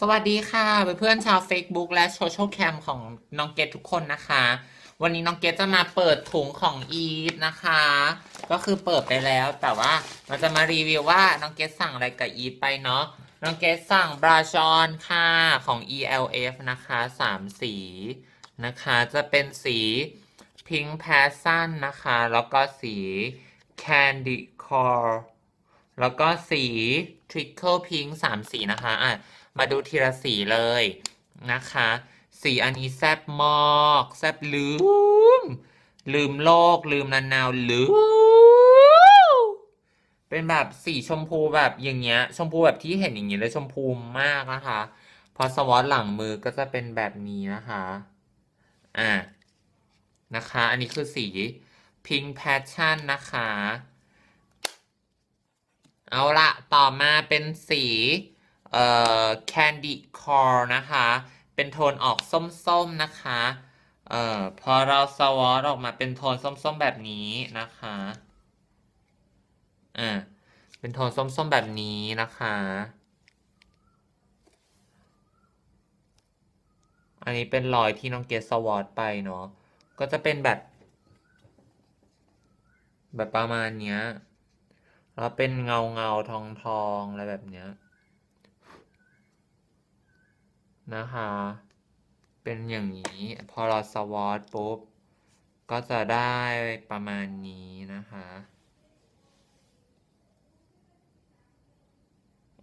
สวัสดีค่ะเพื่อนๆชาว Facebook และโซเชียลแคมของน้องเกดทุกคนนะคะ วันนี้น้องเกดจะมาเปิดถุงของอีฟนะคะ ก็คือเปิดไปแล้ว แต่ว่าเราจะมารีวิวว่าน้องเกดสั่งอะไรกับอีฟไปเนาะน้องเกดสั่งบราชอนค่ะของ ELF นะคะสามสีนะคะจะเป็นสีพิงค์แพสซันนะคะแล้วก็สีคนดี้คอร์แล้วก็สีทริคเกิลพิงสามสี นะคะ อ่ะมาดูทีละสีเลยนะคะ สีอันนี้แซบมอกแซบลืมลืมโลกลืมนานาวลืมเป็นแบบสีชมพูแบบอย่างเงี้ยชมพูแบบที่เห็นอย่างเงี้ยเลย ชมพูมากนะคะ พอสวอตหลังมือก็จะเป็นแบบนี้นะคะอ่านะคะ อันนี้คือสีพิงแพชชั่นนะคะเอาละ ต่อมาเป็นสีเอ่อ candy core นะคะ เป็นโทนออกส้มๆนะคะ เอ่อพอเราสวอตออกมาเป็นโทนส้มๆแบบนี้นะคะ อ่า เป็นโทนส้มๆแบบนี้นะคะ อันนี้เป็นรอยที่น้องเกสสวอตไปเนาะ ก็จะเป็นแบบ แบบประมาณเนี้ยแล้วเป็นเงาเงาทองทองอะไรแบบเนี้ยนะคะ เป็นอย่างนี้พอเราสวอตปุ๊บ ก็จะได้ประมาณนี้นะคะ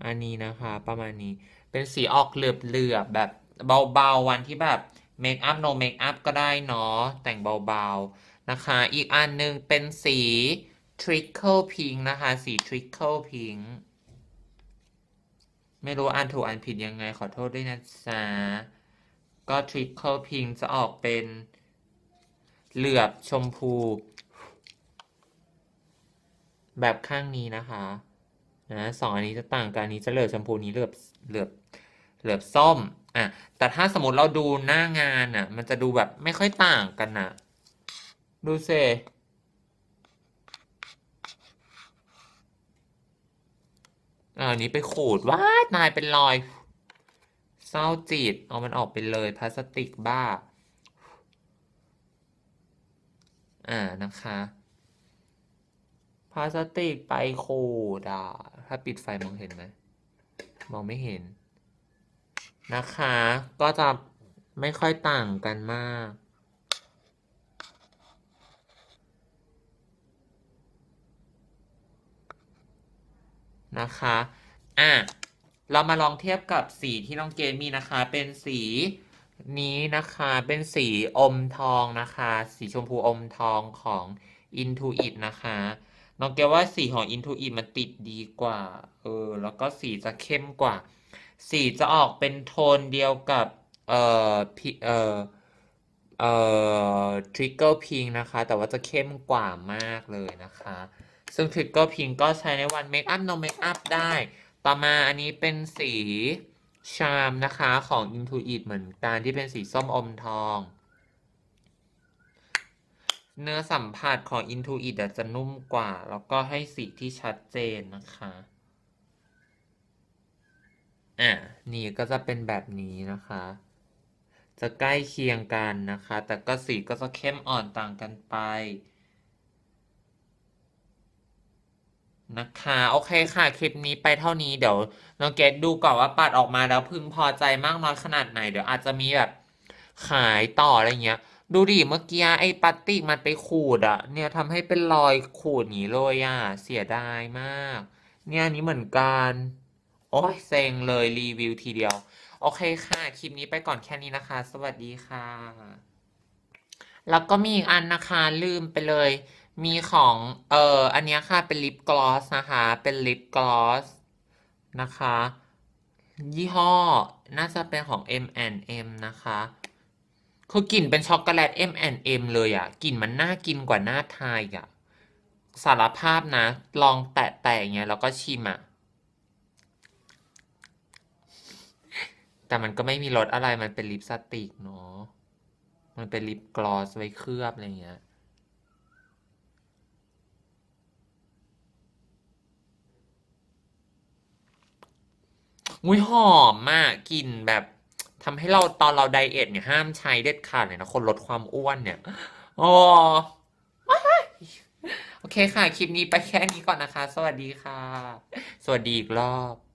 อันนี้นะคะประมาณนี้เป็นสีออกเหลือบๆ แบบเบาๆ วันที่แบบเมคอัพโนเมคอัพก็ได้เนาะ แต่งเบาๆ นะคะอีกอันนึงเป็นสีทริคเกิลพิงนะคะ สีทริคเกิลพิงไม่รู้อ่านถูกอ่านผิดยังไง ขอโทษด้วยนะจ๊ะก็ทริคเกิลพิงจะออกเป็นเหลือบชมพู แบบข้างนี้นะคะนะสองอันนี้จะต่างกันนี้ จะเหลือบชมพูนี้เหลือบเหลือบเหลือบส้มอ่ะแต่ถ้าสมมติเราดูหน้างานอ่ะมันจะดูแบบไม่ค่อยต่างกันอ่ะดูเซอ่านี้ไปขูดว้าตายเป็นรอย เศร้าจิต เอามันออกไปเลยพลาสติกบ้า อ่านะคะพลาสติกไปขูดอ่ะถ้าปิดไฟมองเห็นไหม มองไม่เห็น นะคะ ก็จะไม่ค่อยต่างกันมากนะคะ อ่ะ เรามาลองเทียบกับสีที่น้องเก์มีนะคะ เป็นสีนี้นะคะ เป็นสีอมทองนะคะ สีชมพูอมทองของ Intuit นะคะ น้องเก์ว่าสีของ Intuit มันติดดีกว่า เออ แล้วก็สีจะเข้มกว่า สีจะออกเป็นโทนเดียวกับเอ่อพีเอ่อเอ่อทริกเกอร์พิงนะคะ แต่ว่าจะเข้มกว่ามากเลยนะคะซึ่งทรกเกอร์พิงก็ใช้ในวันเมคอัพโนเมคอัพได้ ต่อมาอันนี้เป็นสีชามนะคะของ Intuit เหมือนกันที่เป็นสีส้มอมทอง เนื้อสัมผัสของ Intuit จะนุ่มกว่า แล้วก็ให้สีที่ชัดเจนนะคะ อ่ะนี่ก็จะเป็นแบบนี้นะคะ จะใกล้เคียงกันนะคะ แต่ก็สีก็จะเข้มอ่อนต่างกันไปนะคะโอเคค่ะคลิปนี้ไปเท่านี้เดี๋ยวน้องเกดดูก่อนว่าปัดออกมาแล้วพึงพอใจมากน้อยขนาดไหนเดี๋ยวอาจจะมีแบบขายต่ออะไรเงี้ยดูดิเมื่อกี้ไอ้ปัตติมันไปขูดอะเนี่ยทำให้เป็นรอยขูดหนีเลยอะเสียดายมาก เนี่ยนี้เหมือนกัน โอ้ยเซ็งเลยรีวิวทีเดียว โอเคค่ะคลิปนี้ไปก่อนแค่นี้นะคะ สวัสดีค่ะ แล้วก็มีอีกอันนะคะลืมไปเลยมีของ เอ่ออันนี้ค่ะ เป็นลิปกลอสนะคะ เป็นลิปกลอสนะคะ ยี่ห้อ น่าจะเป็นของ M&M นะคะคือกลิ่นเป็นช็อกโกแลต M&M เลยอะ่ะ กลิ่นมันน่ากินกว่าหน้าไทยอะ่ะ สารภาพนะ ลองแตะๆอย่างเงี้ย แล้วก็ชิมอะ่ะ แต่มันก็ไม่มีรสอะไร มันเป็นลิปสติกเนาะมันเป็นลิปกลอสไว้เคลือบ อะไรเงี้ยอุ้ยหอมมากกลิ่นแบบทำให้เราตอนเราไดเอทเนี่ยห้ามใช้เด็ดขาดเลยนะ คนลดความอ้วนเนี่ยอ๋อโอเคค่ะ คลิปนี้ไปแค่นี้ก่อนนะคะ สวัสดีค่ะ สวัสดีอีกรอบ